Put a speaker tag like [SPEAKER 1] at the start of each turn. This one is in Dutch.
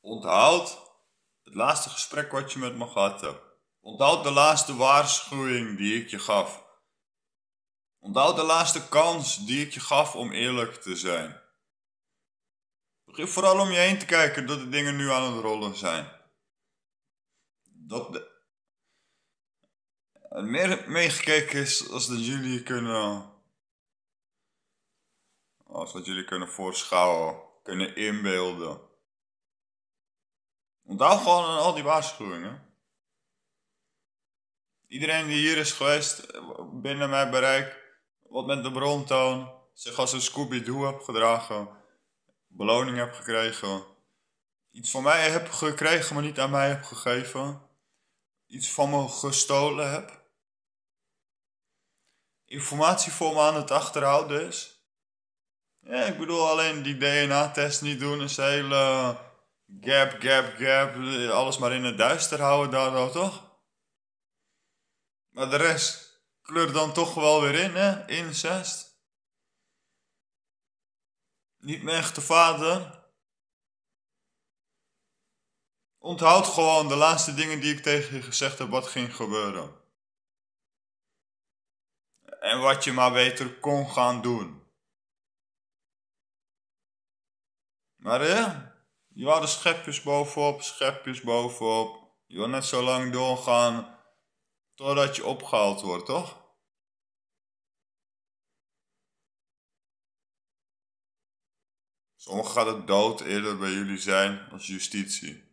[SPEAKER 1] Onthoud het laatste gesprek wat je met me gehad hebt. Onthoud de laatste waarschuwing die ik je gaf. Onthoud de laatste kans die ik je gaf om eerlijk te zijn. Begin vooral om je heen te kijken dat de dingen nu aan het rollen zijn. Dat de... meer meegekeken is als dat jullie kunnen... Als wat jullie kunnen voorschouwen, kunnen inbeelden. Onthoud gewoon al die waarschuwingen. Iedereen die hier is geweest, binnen mijn bereik, wat met de brontoon, zich als een Scooby-Doo heb gedragen, beloning heb gekregen, iets van mij heb gekregen, maar niet aan mij heb gegeven, iets van me gestolen heb, informatie voor me aan het achterhouden is. Ja, ik bedoel alleen die DNA-test niet doen is hele eh, Gap, gap, gap. Alles maar in het duister houden daar toch? Maar de rest kleur dan toch wel weer in, hè? Incest. Niet mijn echte vader. Onthoud gewoon de laatste dingen
[SPEAKER 2] die ik tegen je gezegd heb wat ging gebeuren. En wat je maar beter kon gaan doen.
[SPEAKER 1] Maar hè? Je wou er schepjes bovenop, schepjes bovenop. Je wil net
[SPEAKER 2] zo lang doorgaan totdat je opgehaald wordt, toch? Sommigen gaat het dood eerder bij jullie zijn als justitie.